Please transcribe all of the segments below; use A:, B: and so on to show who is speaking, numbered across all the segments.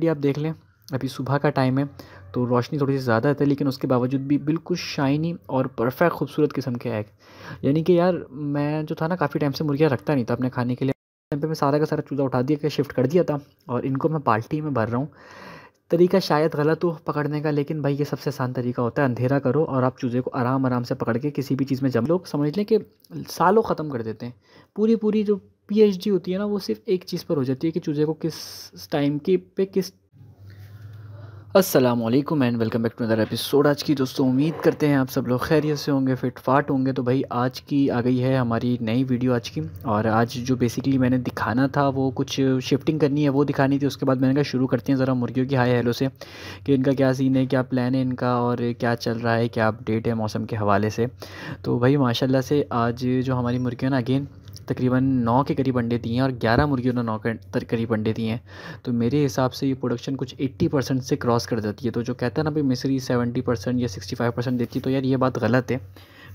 A: D आप देख लें अभी सुबह का टाइम है तो रोशनी थोड़ी सी ज़्यादा है लेकिन उसके बावजूद भी बिल्कुल शाइनी और परफेक्ट खूबसूरत किस्म के एग यानी कि यार मैं जो था ना काफ़ी टाइम से मुर्गियाँ रखता नहीं था अपने खाने के लिए टाइम पर मैं सारा का सारा चूज़ा उठा दिया क्या शिफ्ट कर दिया था और इनको मैं बाल्टी में भर रहा हूँ तरीका शायद गलत हो पकड़ने का लेकिन भाई ये सबसे आसान तरीका होता है अंधेरा करो और आप चूज़े को आराम आराम से पकड़ के किसी भी चीज़ में जम लोग समझ लें कि सालों ख़त्म कर देते हैं पूरी पूरी जो पीएचडी होती है ना वो सिर्फ एक चीज़ पर हो जाती है कि चूज़े को किस टाइम की पे किस Aslam and welcome back to other episode आज की दोस्तों उम्मीद करते हैं आप सब लोग खैरियत से होंगे फिट फाट होंगे तो भाई आज की आ गई है हमारी नई वीडियो आज की और आज जो बेसिकली मैंने दिखाना था वो कुछ शिफ्टिंग करनी है वो दिखानी थी उसके बाद मैंने कहा शुरू करते हैं ज़रा मुर्गियों की हाई हेलो से कि इनका क्या सीन है क्या प्लान है इनका और क्या चल रहा है क्या अपडेट है मौसम के हवाले से तो भाई माशाला से आज जो हमारी मुर्गियाँ ना अगेन तकरीबन नौ के करीब अंडे दिए हैं और ग्यारह मुर्गियों ने नौ के करीब अंडे दिए हैं तो मेरे हिसाब से ये प्रोडक्शन कुछ एट्टी परसेंट से क्रॉस कर जाती है तो जो कहता है ना भाई मिसरी सेवेंटी परसेंट या सिक्सटी फाइव परसेंट देती है तो यार ये बात गलत है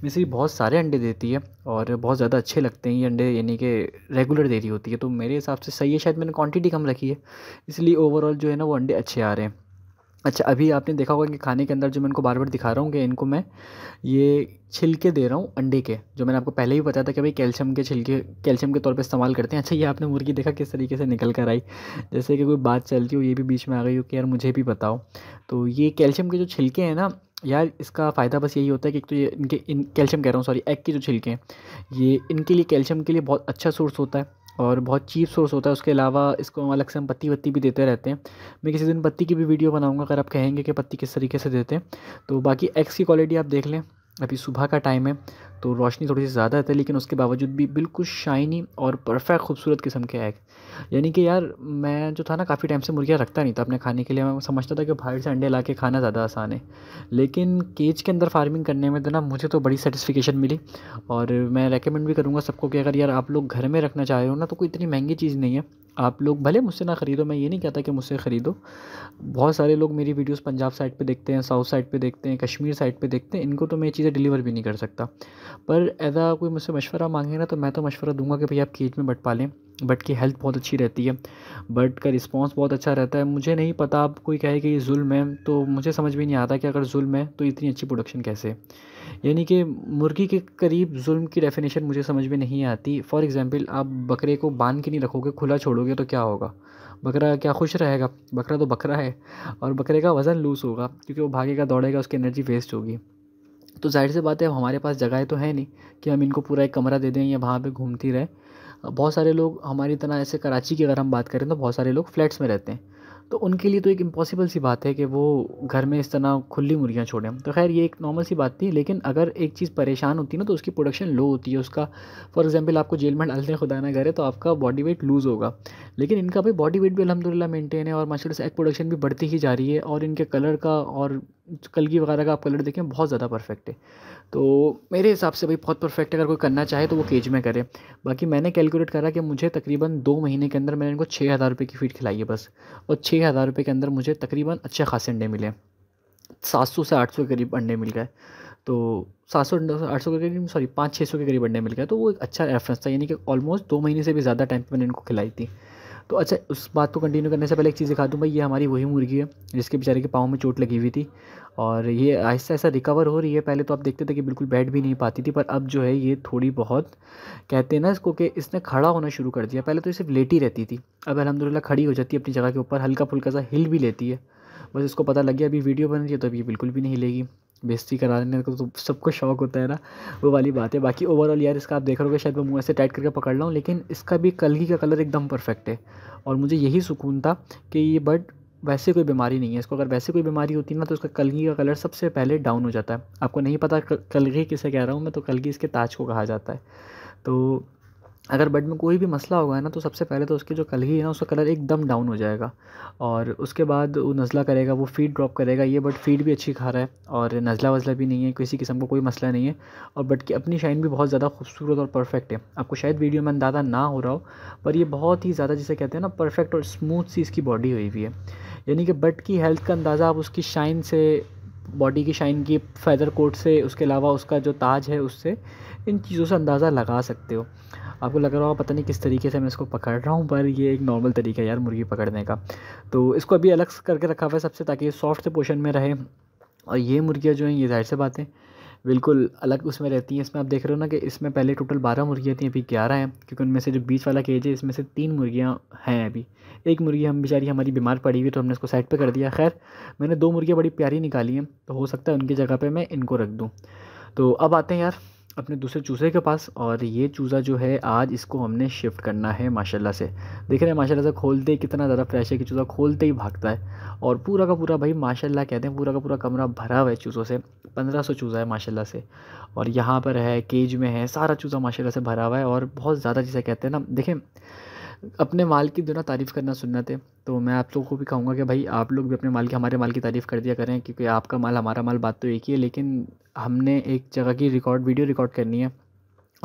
A: मिसरी बहुत सारे अंडे देती है और बहुत ज़्यादा अच्छे लगते हैं ये अंडे यानी कि रेगुलर दे रही होती है तो मेरे हिसाब से सही है शायद मैंने क्वान्टिटी कम रखी है इसलिए ओवरऑल जो है ना वो अंडे अच्छे आ रहे हैं अच्छा अभी आपने देखा होगा कि खाने के अंदर जो मैं इनको बार बार दिखा रहा हूँ कि इनको मैं ये छिलके दे रहा हूँ अंडे के जो मैंने आपको पहले ही बताया था कि भाई कैल्शियम के छिलके कैल्शियम के तौर पे इस्तेमाल करते हैं अच्छा ये आपने मुर्गी देखा किस तरीके से निकल कर आई जैसे कि कोई बात चलती हो ये भी बीच में आ गई हो कि यार मुझे भी बताओ तो ये कैल्शियम के जो छिलके हैं ना यार इसका फ़ायदा बस यही होता है कि एक तो ये इनके इन कैल्शियम कह रहा हूँ सॉरी एग के जो छिलके हैं ये इनके लिए कैल्शियम के लिए बहुत अच्छा सोर्स होता है और बहुत चीप सोर्स होता है उसके अलावा इसको हम अलग से हम पत्ती वत्ती भी देते रहते हैं मैं किसी दिन पत्ती की भी वीडियो बनाऊंगा अगर आप कहेंगे कि पत्ती किस तरीके से देते हैं तो बाकी एग्स की क्वालिटी आप देख लें अभी सुबह का टाइम है तो रोशनी थोड़ी सी ज़्यादा है लेकिन उसके बावजूद भी बिल्कुल शाइनी और परफेक्ट खूबसूरत किस्म के एग यानी कि यार मैं जो था ना काफ़ी टाइम से मुर्गियाँ रखता नहीं था अपने खाने के लिए मैं समझता था कि बाहर से अंडे ला के खाना ज़्यादा आसान है लेकिन केज के अंदर फार्मिंग करने में तो ना मुझे तो बड़ी सेटिस्फिकेशन मिली और मैं रेकमेंड भी करूँगा सबको कि अगर यार आप लोग घर में रखना चाह रहे हो ना तो कोई इतनी महंगी चीज़ नहीं है आप लोग भले मुझसे ना ख़रीदो मैं ये नहीं कहता कि मुझसे ख़रीदो बहुत सारे लोग मेरी वीडियोस पंजाब साइड पे देखते हैं साउथ साइड पे देखते हैं कश्मीर साइड पे देखते हैं इनको तो मैं ये चीज़ें डिलीवर भी नहीं कर सकता पर ऐसा कोई मुझसे मशवरा मांगे ना तो मैं तो मशवरा दूंगा कि भैया आप केज में बट पालें बट की हेल्थ बहुत अच्छी रहती है बट का रिस्पांस बहुत अच्छा रहता है मुझे नहीं पता आप कोई कहे कि ये जुल्म है तो मुझे समझ में नहीं आता कि अगर जुल्म है तो इतनी अच्छी प्रोडक्शन कैसे यानी कि मुर्गी के करीब जुल्म की डेफिनेशन मुझे समझ में नहीं आती फॉर एग्ज़ाम्पल आप बकरे को बांध के नहीं रखोगे खुला छोड़ोगे तो क्या होगा बकरा क्या खुश रहेगा बकरा तो बकरा है और बकरे का वज़न लूज़ होगा क्योंकि वो भागेगा दौड़ेगा उसकी एनर्जी वेस्ट होगी तो जाहिर सी बात है अब हमारे पास जगह तो है नहीं कि हम इनको पूरा एक कमरा दे दें या वहाँ पर घूमती रहे बहुत सारे लोग हमारी तरह ऐसे कराची की अगर हम बात करें तो बहुत सारे लोग फ्लैट्स में रहते हैं तो उनके लिए तो एक इम्पॉसिबल सी बात है कि वो घर में इस तरह खुली मुर्गियाँ छोड़ें तो खैर ये एक नॉर्मल सी बात थी लेकिन अगर एक चीज़ परेशान होती है ना तो उसकी प्रोडक्शन लो होती है उसका फॉर एग्जांपल आपको जेल में डालते हैं खुदा ना करे तो आपका बॉडी वेट लूज़ होगा लेकिन इनका भी बॉडी वेट भी अलहमदिल्ला मेनटेन है और माशा से एग प्रोडक्शन भी बढ़ती ही जा रही है और इनके कलर का और कलगी वगैरह का आप कलर देखें बहुत ज़्यादा परफेक्ट है तो मेरे हिसाब से भाई बहुत परफेक्ट है अगर कोई करना चाहे तो वो केज में करे बाकी मैंने कैलकुलेट करा कि मुझे तकरीबन दो महीने के अंदर मैंने इनको छः हज़ार रुपये की फ़ीड खिलाई है बस और छः हज़ार रुपये के अंदर मुझे तकरीबन अच्छे खासे अंडे मिले सात सौ से आठ सौ के करीब अंडे मिल गए तो सात सौ आठ सौ के करीब सॉरी पाँच छः सौ के करीब अंडे मिल गए तो वो एक अच्छा रेफरेंस था यानी कि ऑलमोस्ट दो महीने से भी ज़्यादा टाइम पर मैंने इनको खिलाई थी तो अच्छा उस बात को कंटिन्यू करने से पहले एक चीज़ दिखा दूँ भाई ये हमारी वही मुर्गी है जिसके बेचारे के पाँव में चोट लगी हुई थी और ये ऐसा ऐसा रिकवर हो रही है पहले तो आप देखते थे कि बिल्कुल बैठ भी नहीं पाती थी पर अब जो है ये थोड़ी बहुत कहते हैं ना इसको कि इसने खड़ा होना शुरू कर दिया पहले तो ये सिर्फ लेटी रहती थी अब अलहमदिल्ला खड़ी हो जाती है अपनी जगह के ऊपर हल्का फुल्का सा हिल भी लेती है बस इसको पता लग गया अभी वीडियो बन रही है तो अभी बिल्कुल भी नहीं हिलेगी बेस्ती करा देने को तो सबको शौक होता है ना वो वाली बात है बाकी ओवरऑल यार इसका आप देख रहे हो शायद मैं मुँह से टाइट करके पकड़ रहा हूँ लेकिन इसका भी कलगी का कलर एकदम परफेक्ट है और मुझे यही सुकून था कि ये बर्ड वैसे कोई बीमारी नहीं है इसको अगर वैसे कोई बीमारी होती ना तो उसका कलगी का कलर सबसे पहले डाउन हो जाता है आपको नहीं पता कलगी किसे कह रहा हूँ मैं तो कलगी इसके ताज को कहा जाता है तो अगर बेड में कोई भी मसला होगा ना तो सबसे पहले तो उसकी जो कलगी है ना उसका कलर एकदम डाउन हो जाएगा और उसके बाद वो नज़ला करेगा वो फीड ड्रॉप करेगा ये बट फीड भी अच्छी खा रहा है और नज़ला वज़ला भी नहीं है किसी किस्म का को कोई मसला नहीं है और बट की अपनी शाइन भी बहुत ज़्यादा खूबसूरत और परफेक्ट है आपको शायद वीडियो में अंदाज़ा ना हो रहा हो पर यह बहुत ही ज़्यादा जिसे कहते हैं ना परफेक्ट और स्मूथ सी इसकी बॉडी हुई हुई है यानी कि बट की हेल्थ का अंदाज़ा आप उसकी शाइन से बॉडी की शाइन की फैदर कोट से उसके अलावा उसका जो ताज है उससे इन चीज़ों से अंदाज़ा लगा सकते हो आपको लग रहा होगा पता नहीं किस तरीके से मैं इसको पकड़ रहा हूँ पर ये एक नॉर्मल तरीका है यार मुर्गी पकड़ने का तो इसको अभी अलग करके रखा हुआ है सबसे ताकि सॉफ्ट से पोशन में रहे और ये मुर्गियाँ जो हैं ये जाहिर से बातें बिल्कुल अलग उसमें रहती हैं इसमें आप देख रहे हो ना कि इसमें पहले टोटल बारह मुर्गियाँ थी अभी ग्यारह हैं क्योंकि उनमें से जो बीच वाला केज है इसमें से तीन मुर्गियाँ हैं अभी एक मुर्गी हम बेचारी हमारी बीमार पड़ी हुई तो हमने इसको साइड पे कर दिया खैर मैंने दो मुर्गियाँ बड़ी प्यारी निकाली हैं तो हो सकता है उनकी जगह पर मैं इनको रख दूँ तो अब आते हैं यार अपने दूसरे चूज़े के पास और ये चूज़ा जो है आज इसको हमने शिफ्ट करना है माशाल्लाह से देख रहे हैं माशाल्लाह से खोलते ही कितना ज़्यादा फ्रेश है कि चूज़ा खोलते ही भागता है और पूरा का पूरा भाई माशाल्लाह कहते हैं पूरा का पूरा कमरा भरा हुआ है चूज़ों से पंद्रह सौ चूज़ा है माशाल्लाह से और यहाँ पर है केज में है सारा चूज़ा माशाला से भरा हुआ है और बहुत ज़्यादा जिसे कहते हैं ना देखें अपने माल की जो ना तारीफ़ करना सुनना थे तो मैं आप लोगों को भी कहूँगा कि भाई आप लोग भी अपने माल की हमारे माल की तारीफ़ कर दिया करें क्योंकि आपका माल हमारा माल बात तो एक ही है लेकिन हमने एक जगह की रिकॉर्ड वीडियो रिकॉर्ड करनी है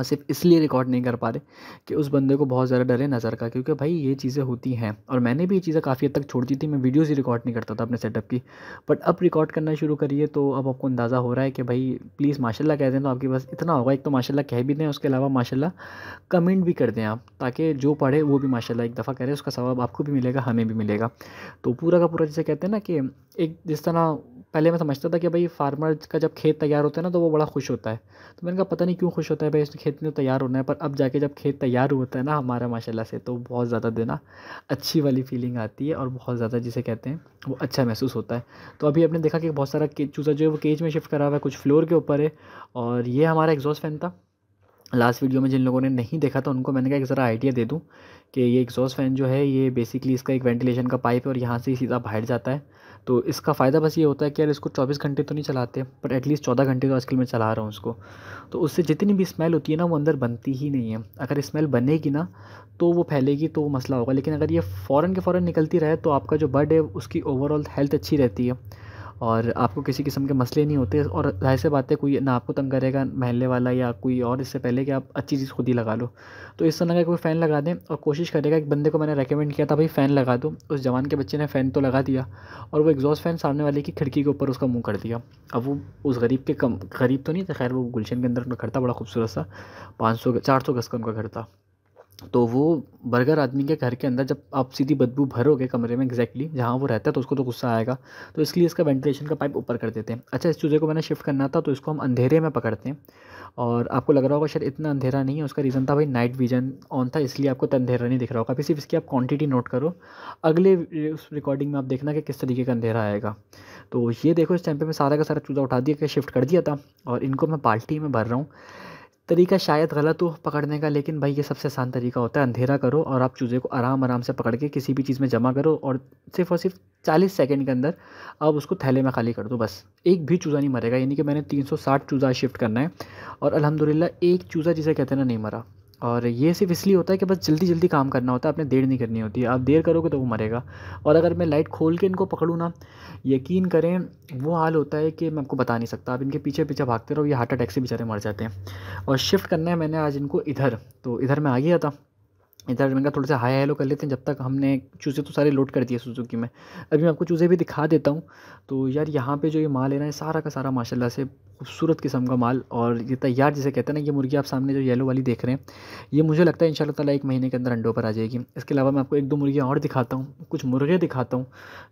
A: और सिर्फ इसलिए रिकॉर्ड नहीं कर पा रहे कि उस बंदे को बहुत ज़्यादा डर है नज़र का क्योंकि भाई ये चीज़ें होती हैं और मैंने भी ये चीज़ें काफ़ी हद तक छोड़ दी थी मैं वीडियोज़ ही रिकॉर्ड नहीं करता था अपने सेटअप की बट अब रिकॉर्ड करना शुरू करिए तो अब आपको अंदाज़ा हो रहा है कि भाई प्लीज़ माशाला कह दें तो आपके पास इतना होगा एक तो माशाला कह भी दें उसके अलावा माशाला कमेंट भी कर दें आप ताकि जो पढ़े वो भी माशाला एक दफ़ा करें उसका सवाब आपको भी मिलेगा हमें भी मिलेगा तो पूरा का पूरा जैसे कहते हैं ना कि एक जिस तरह पहले मैं समझता था कि भाई फार्मर का जब खेत तैयार होता है ना तो वो बड़ा खुश होता है तो मैंने कहा पता नहीं क्यों खुश होता है भाई इस खेत में तैयार होना है पर अब जाके जब खेत तैयार होता है ना हमारा माशाला से तो बहुत ज़्यादा देना अच्छी वाली फीलिंग आती है और बहुत ज़्यादा जिसे कहते हैं वो अच्छा महसूस होता है तो अभी आपने देखा कि बहुत सारा चूज़ा जो है वो केज में शिफ्ट करा हुआ है कुछ फ्लोर के ऊपर है और ये हमारा एग्जॉस्ट फैन था लास्ट वीडियो में जिन लोगों ने नहीं देखा था उनको मैंने कहा एक ज़रा आइडिया दे दूँ कि ये एग्जॉस्ट फैन जो है ये बेसिकली इसका एक वेंटिलेशन का पाइप है और यहाँ से ही सीधा बाहर जाता है तो इसका फ़ायदा बस ये होता है कि यार इसको 24 घंटे तो नहीं चलाते पर एटलीस्ट 14 घंटे तो आजकल मैं चला रहा हूँ उसको तो उससे जितनी भी स्मेल होती है ना वो अंदर बनती ही नहीं है अगर स्मेल बनेगी ना तो वो फैलेगी तो मसला होगा लेकिन अगर ये फ़ौरन के फ़ौरन निकलती रहे तो आपका जो बर्ड है उसकी ओवरऑल हेल्थ अच्छी रहती है और आपको किसी किस्म के मसले नहीं होते और जाहिर से बात है कोई ना आपको तंग करेगा महल्ले वाला या कोई और इससे पहले कि आप अच्छी चीज़ खुद ही लगा लो तो इस तरह का कोई फ़ैन लगा दें और कोशिश करेगा एक बंदे को मैंने रेकमेंड किया था भाई फ़ैन लगा दो उस जवान के बच्चे ने फ़ैन तो लगा दिया और वो एग्जॉस्ट फ़ैन सामने वाले की खिड़की के ऊपर उसका मुँह कर दिया अब वो उस गरीब के कम गरीब तो नहीं था खैर वो गुलशन के अंदर उनका घर था बड़ा खूबसूरत सा पाँच सौ चार सौ गज़ का उनका घर था तो वो बर्गर आदमी के घर के अंदर जब आप सीधी बदबू भरोगे कमरे में एग्जैक्टली जहाँ वो रहता है तो उसको तो गुस्सा आएगा तो इसलिए इसका वेंटिलेशन का पाइप ऊपर कर देते हैं अच्छा इस चूज़े को मैंने शिफ्ट करना था तो इसको हम अंधेरे में पकड़ते हैं और आपको लग रहा होगा शायद इतना अंधेरा नहीं है उसका रीज़न था भाई नाइट विजन ऑन था इसलिए आपको तो अंधेरा नहीं दिख रहा होगा सिर्फ इसकी आप क्वान्टिटी नोट करो अगले उस रिकॉर्डिंग में आप देखना कि किस तरीके का अंधेरा आएगा तो ये देखो इस टाइम पर मैं सारा का सारा चूज़ा उठा दिया कि शिफ्ट कर दिया था और इनको मैं बाल्टी में भर रहा हूँ तरीका शायद गलत हो पकड़ने का लेकिन भाई ये सबसे आसान तरीका होता है अंधेरा करो और आप चूज़े को आराम आराम से पकड़ के किसी भी चीज़ में जमा करो और सिर्फ और सिर्फ चालीस सेकेंड के अंदर आप उसको थैले में खाली कर दो बस एक भी चूज़ा नहीं मरेगा यानी कि मैंने तीन सौ साठ चूज़ा शिफ्ट करना है और अलहमदिल्ला एक चूज़ा जिसे कहते हैं ना नहीं मरा और ये सिर्फ इसलिए होता है कि बस जल्दी जल्दी काम करना होता है आपने देर नहीं करनी होती है आप देर करोगे तो वो मरेगा और अगर मैं लाइट खोल के इनको पकड़ूँ ना यकीन करें वो हाल होता है कि मैं आपको बता नहीं सकता आप इनके पीछे पीछे भागते रहो ये हार्ट अटैक से बेचारे मर जाते हैं और शिफ्ट करना है मैंने आज इनको इधर तो इधर मैं आ गया था इधर मैंने थोड़े थोड़ा सा हाई हेलो कर लेते हैं जब तक हमने चूज़े तो सारे लोड कर दिए सुजुकी में अभी मैं आपको चूज़े भी दिखा देता हूँ तो यार यहाँ पे जो ये माल है ना सारा का सारा माशाल्लाह से खूबसूरत किस्म का माल और ये तैयार जिसे कहते हैं ना ये मुर्गी आप सामने जो येलो वाली देख रहे हैं ये मुझे लगता है इन ताला एक महीने के अंदर अंडों पर आ जाएगी इसके अलावा मैं आपको एक दो मुर्गियाँ और दिखाता हूँ कुछ मुर्गे दिखाता हूँ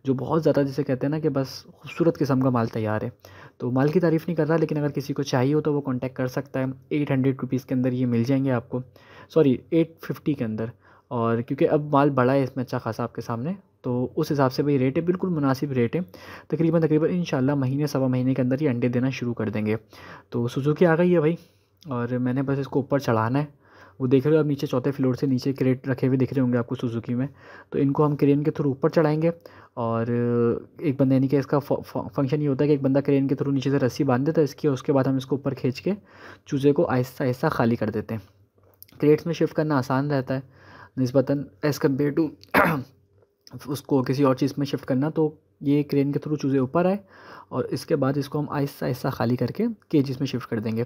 A: जो बहुत ज़्यादा जिसे कहते हैं ना कि बस खूबसूरत किस्म का माल तैयार है तो माल की तारीफ़ नहीं कर रहा लेकिन अगर किसी को चाहिए हो तो वो कॉन्टैक्ट कर सकता है एट हंड्रेड रुपीज़ के अंदर ये मिल जाएंगे आपको सॉरी एट फिफ्टी के अंदर और क्योंकि अब माल बड़ा है इसमें अच्छा खासा आपके सामने तो उस हिसाब से भाई रेट है बिल्कुल मुनासिब रेट है तकरीबन तकरीबन इन महीने सवा महीने के अंदर ही अंडे देना शुरू कर देंगे तो सुजुकी आ गई है भाई और मैंने बस इसको ऊपर चढ़ाना है वो देख रहे हो आप नीचे चौथे फ्लोर से नीचे क्रेट रखे हुए दिख रहे होंगे आपको सुजुकी में तो इनको हम क्रेन के थ्रू ऊपर चढ़ाएंगे और एक बंदा यानी कि इसका फंक्शन ये होता है कि एक बंदा क्रेन के थ्रू नीचे से रस्सी बांध देता है इसकी और उसके बाद हम इसको ऊपर खींच के चूज़े को आहिस्ता आहिस्ता खाली कर देते हैं क्रेट्स में शिफ्ट करना आसान रहता है नस्बता एज़ कम्पेयर टू उसको किसी और चीज़ में शिफ्ट करना तो ये क्रेन के थ्रू चूज़े ऊपर आए और इसके बाद इसको हम आहिस्ता आहिस्ता खाली करके केजेस में शिफ्ट कर देंगे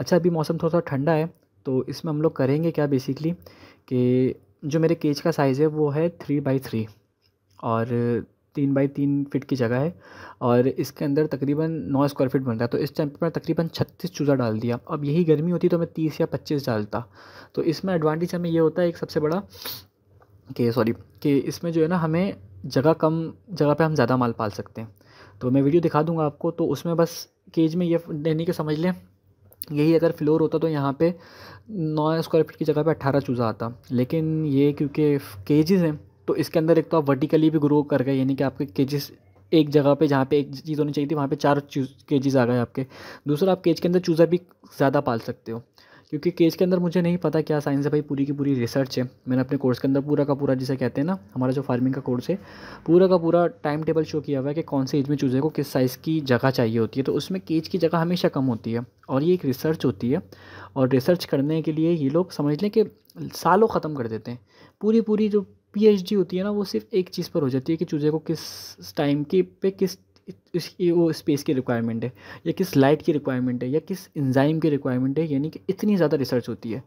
A: अच्छा अभी मौसम थोड़ा सा ठंडा है तो इसमें हम लोग करेंगे क्या बेसिकली कि जो मेरे केज का साइज़ है वो है थ्री बाई थ्री और तीन बाई तीन फिट की जगह है और इसके अंदर तकरीबन नौ स्क्वायर फीट बन रहा है तो इस टाइम पर मैं तकरीबन छत्तीस चूज़ा डाल दिया अब यही गर्मी होती तो मैं तीस या पच्चीस डालता तो इसमें एडवांटेज हमें यह होता है एक सबसे बड़ा कि सॉरी कि इसमें जो है ना हमें जगह कम जगह पर हम ज़्यादा माल पाल सकते हैं तो मैं वीडियो दिखा दूँगा आपको तो उसमें बस केज में ये देने के समझ लें यही अगर फ्लोर होता तो यहाँ पे नौ स्क्वायर फीट की जगह पे अट्ठारह चूज़ा आता लेकिन ये क्योंकि केजेस हैं तो इसके अंदर एक तो आप वर्टिकली भी ग्रो कर गए यानी कि आपके केजेस एक जगह पे जहाँ पे एक चीज़ होनी चाहिए थी वहाँ पे चार केजेस आ गए आपके दूसरा आप केज के अंदर चूज़ा भी ज़्यादा पाल सकते हो क्योंकि केज के अंदर मुझे नहीं पता क्या साइंस है भाई पूरी की पूरी रिसर्च है मैंने अपने कोर्स के अंदर पूरा का पूरा जिसे कहते हैं ना हमारा जो फार्मिंग का कोर्स है पूरा का पूरा टाइम टेबल शो किया हुआ है कि कौन से एज में चूज़े को किस साइज़ की जगह चाहिए होती है तो उसमें केज की जगह हमेशा कम होती है और ये एक रिसर्च होती है और रिसर्च करने के लिए ये लोग समझ लें कि सालों ख़त्म कर देते हैं पूरी पूरी जो पीएचडी होती है ना वो सिर्फ एक चीज़ पर हो जाती है कि चूजे को किस टाइम के पे किस इसकी वो स्पेस की रिक्वायरमेंट है या किस लाइट की रिक्वायरमेंट है या किस इंजाइम की रिक्वायरमेंट है यानी कि इतनी ज़्यादा रिसर्च होती है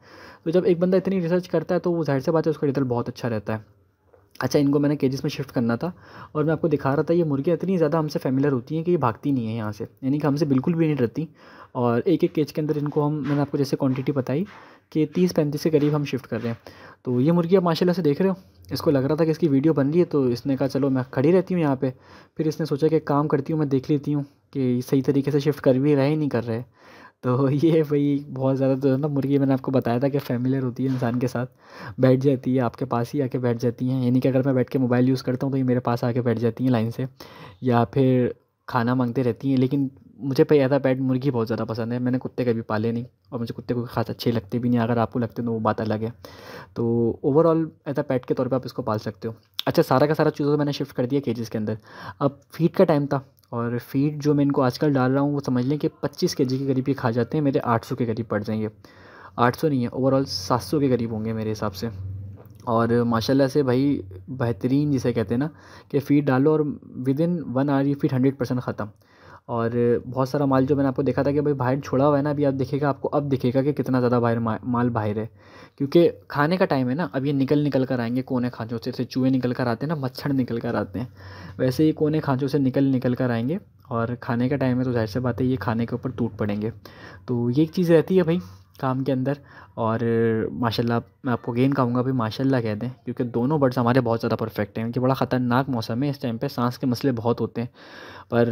A: तो जब एक बंदा इतनी रिसर्च करता है तो वो जाहिर सी बात है उसका रिजल्ट बहुत अच्छा रहता है अच्छा इनको मैंने केजेस में शिफ्ट करना था और मैं आपको दिखा रहा था ये मुर्गियाँ इतनी ज़्यादा हमसे फेमिलर होती हैं कि ये भागती नहीं है यहाँ से यानी कि हमसे बिल्कुल भी नहीं डरती और एक एक केज के अंदर इनको हम मैंने आपको जैसे क्वांटिटी बताई कि तीस पैंतीस के करीब हम शिफ्ट कर रहे हैं तो ये मुर्गी आप माशाल्लाह से देख रहे हो इसको लग रहा था कि इसकी वीडियो बन रही है तो इसने कहा चलो मैं खड़ी रहती हूँ यहाँ पे फिर इसने सोचा कि काम करती हूँ मैं देख लेती हूँ कि सही तरीके से शिफ्ट कर भी रहे नहीं कर रहे तो ये भाई बहुत ज़्यादा तो ना मुर्गी मैंने आपको बताया था कि फैमिलियर होती है इंसान के साथ बैठ जाती है आपके पास ही आके बैठ जाती हैं यानी कि अगर मैं बैठ के मोबाइल यूज़ करता हूँ तो ये मेरे पास आके बैठ जाती हैं लाइन से या फिर खाना मांगते रहती हैं लेकिन मुझे ज़्यादा पेट मुर्गी बहुत ज़्यादा पसंद है मैंने कुत्ते कभी पाले नहीं और मुझे कुत्ते को ख़ास अच्छे लगते भी नहीं अगर आपको लगते तो वो बात अलग है तो ओवरऑल ऐसा पैट के तौर पे आप इसको पाल सकते हो अच्छा सारा का सारा चीज़ों तो मैंने शिफ्ट कर दिया केजेस के अंदर अब फीड का टाइम था और फीड जो मैं इनको आजकल डाल रहा हूँ वो समझ लें कि पच्चीस के के करीब ही खा जाते हैं मेरे आठ के करीब पड़ जाएंगे आठ नहीं है ओवरऑल सात के करीब होंगे मेरे हिसाब से और माशाल्लाह से भाई बेहतरीन जिसे कहते हैं ना कि फ़ीड डालो और विद इन वन आवर ये फीड हंड्रेड परसेंट ख़त्म और बहुत सारा माल जो मैंने आपको देखा था कि भाई बाहर छोड़ा हुआ है ना अभी आप देखेगा आपको अब दिखेगा कि कितना ज़्यादा बाहर माल बाहर है क्योंकि खाने का टाइम है ना अब ये निकल निकल कर आएंगे कोने खाँचों से जैसे चूहे निकल कर आते हैं ना मच्छर निकल कर आते हैं वैसे ही कोने खाँचों से निकल निकल कर आएंगे और खाने का टाइम है तो जाहिर सी बात है ये खाने के ऊपर टूट पड़ेंगे तो ये एक चीज़ रहती है भाई काम के अंदर और माशाल्लाह मैं आपको गेन कहूँगा भाई माशाल्लाह कह दें क्योंकि दोनों बर्ड्स हमारे बहुत ज़्यादा परफेक्ट हैं क्योंकि बड़ा ख़तरनाक मौसम है इस टाइम पे सांस के मसले बहुत होते हैं पर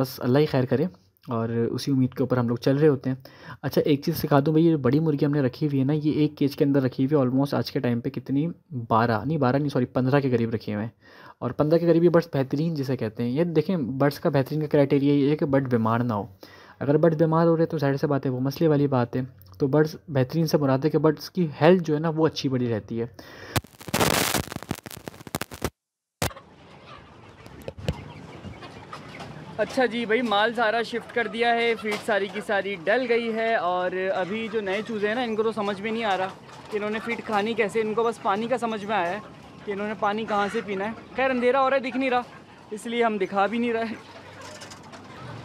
A: बस अल्लाह ही खैर करे और उसी उम्मीद के ऊपर हम लोग चल रहे होते हैं अच्छा एक चीज़ सिखा दूँ भाई ये बड़ी मुर्गी हमने रखी हुई है ना ये एक केज के अंदर रखी हुई है ऑलमोस्ट आज के टाइम पर कितनी बारह नहीं बारह नहीं सॉरी पंद्रह के करीब रखे हुए हैं और पंद्रह के करीब ये बर्ड्स बेहतरीन जिसे कहते हैं ये देखें बर्ड्स का बेहतरीन का क्राइटेरिया ये है कि बर्ड बीमार ना हो अगर बर्ड बीमार हो रहे तो जाहिर से बात है वो मसले वाली बात है तो बर्ड्स बेहतरीन से बनाते कि बर्ड्स की हेल्थ जो है ना वो अच्छी बनी रहती है
B: अच्छा जी भाई माल सारा शिफ्ट कर दिया है फीड सारी की सारी डल गई है और अभी जो नए चूज़े हैं ना इनको तो समझ में नहीं आ रहा कि इन्होंने फीड खानी कैसे इनको बस पानी का समझ में आया है कि इन्होंने पानी कहाँ से पीना है खैर अंधेरा हो रहा है दिख नहीं रहा इसलिए हम दिखा भी नहीं रहे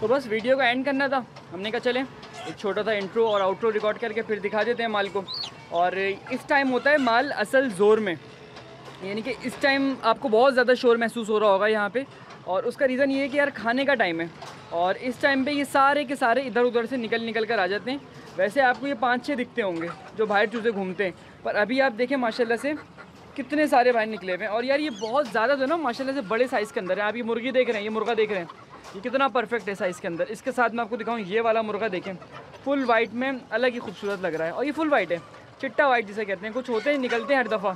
B: तो बस वीडियो को एंड करना था हमने कहा चलें एक छोटा सा इंट्रो और आउट्रो रिकॉर्ड करके फिर दिखा देते हैं माल को और इस टाइम होता है माल असल ज़ोर में यानी कि इस टाइम आपको बहुत ज़्यादा शोर महसूस हो रहा होगा यहाँ पे और उसका रीज़न ये है कि यार खाने का टाइम है और इस टाइम पे ये सारे के सारे इधर उधर से निकल निकल कर आ जाते हैं वैसे आपको ये पाँच छः दिखते होंगे जो बाहर चूज़े घूमते हैं पर अभी आप देखें माशा से कितने सारे बाहर निकले हुए हैं और यार ये बहुत ज़्यादा जो तो है ना माशाला से बड़े साइज़ के अंदर है आप ये मुर्गी देख रहे हैं ये मुर्गा देख रहे हैं ये कितना परफेक्ट है साइज़ के अंदर इसके साथ मैं आपको दिखाऊँ ये वाला मुर्गा देखें फुल वाइट में अलग ही खूबसूरत लग रहा है और ये फुल वाइट है चिट्टा वाइट जिसे कहते हैं कुछ होते हैं निकलते हैं हर दफ़ा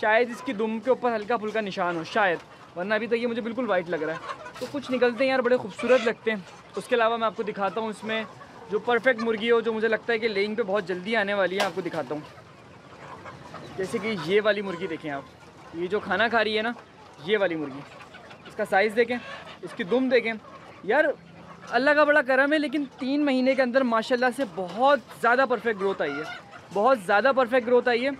B: शायद इसकी दुम के ऊपर हल्का फुल्का निशान हो शायद वरना अभी तक ये मुझे बिल्कुल वाइट लग रहा है तो कुछ निकलते हैं यार बड़े खूबसूरत लगते हैं उसके अलावा मैं आपको दिखाता हूँ इसमें जो परफेक्ट मुर्गी हो जो मुझे लगता है कि लेइंग पे बहुत जल्दी आने वाली है आपको दिखाता हूँ जैसे कि ये वाली मुर्गी देखें आप ये जो खाना खा रही है ना ये वाली मुर्गी इसका साइज़ देखें इसकी दुम देखें यार अल्लाह का बड़ा करम है लेकिन तीन महीने के अंदर माशाल्लाह से बहुत ज़्यादा परफेक्ट ग्रोथ आई है बहुत ज़्यादा परफेक्ट ग्रोथ आई है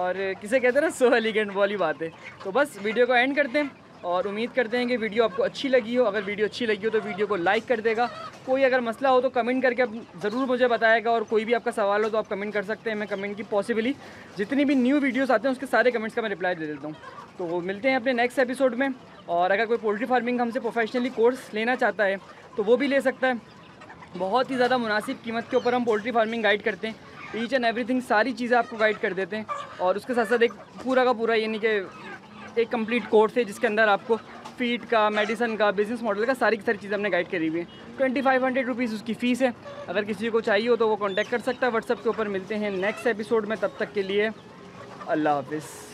B: और किसे कहते हैं ना सो एलिगेंट वाली बात है तो बस वीडियो को एंड करते हैं और उम्मीद करते हैं कि वीडियो आपको अच्छी लगी हो अगर वीडियो अच्छी लगी हो तो वीडियो को लाइक कर देगा कोई अगर मसला हो तो कमेंट करके ज़रूर मुझे बताएगा और कोई भी आपका सवाल हो तो आप कमेंट कर सकते हैं मैं कमेंट की पॉसिबली जितनी भी न्यू वीडियोस आते हैं उसके सारे कमेंट्स का मैं रिप्लाई दे देता हूँ तो मिलते हैं अपने नेक्स्ट एपिसोड में और अगर कोई पोल्ट्री फार्मिंग हमसे प्रोफेशनली कोर्स लेना चाहता है तो वो भी ले सकता है बहुत ही ज़्यादा मुनासिब कीमत के ऊपर हम पोल्ट्री फार्मिंग गाइड करते हैं ईच एंड एवरीथिंग सारी चीज़ें आपको गाइड कर देते हैं और उसके साथ साथ एक पूरा का पूरा यानी कि एक कंप्लीट कोर्स है जिसके अंदर आपको फीड का मेडिसन का बिज़नेस मॉडल का सारी की सारी चीज़ें हमने गाइड करी हुई है ट्वेंटी फाइव हंड्रेड रुपीज़ उसकी फ़ीस है अगर किसी को चाहिए हो तो वो कॉन्टैक्ट कर सकता है व्हाट्सअप के ऊपर मिलते हैं नेक्स्ट एपिसोड में तब तक के लिए अल्लाह हाफिज़